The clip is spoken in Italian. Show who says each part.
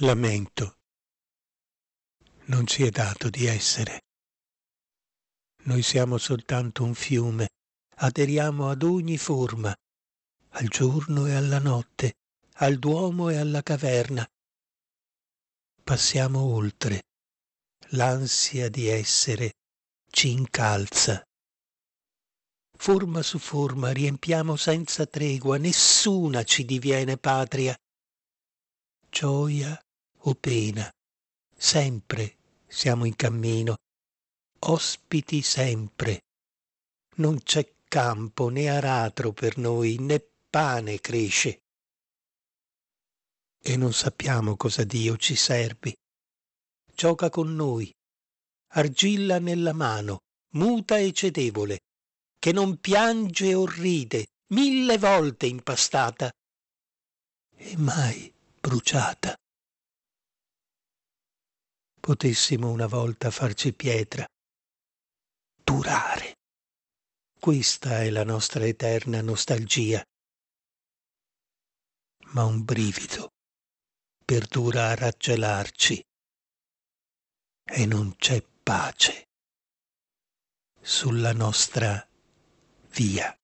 Speaker 1: lamento. Non ci è dato di essere. Noi siamo soltanto un fiume, aderiamo ad ogni forma, al giorno e alla notte, al duomo e alla caverna. Passiamo oltre. L'ansia di essere ci incalza. Forma su forma riempiamo senza tregua, nessuna ci diviene patria. Gioia o pena. Sempre siamo in cammino, ospiti sempre. Non c'è campo né aratro per noi, né pane cresce. E non sappiamo cosa Dio ci servi. Gioca con noi, argilla nella mano, muta e cedevole, che non piange o ride, mille volte impastata e mai bruciata potessimo una volta farci pietra. Durare. Questa è la nostra eterna nostalgia. Ma un brivido perdura a raggelarci e non c'è pace sulla nostra
Speaker 2: via.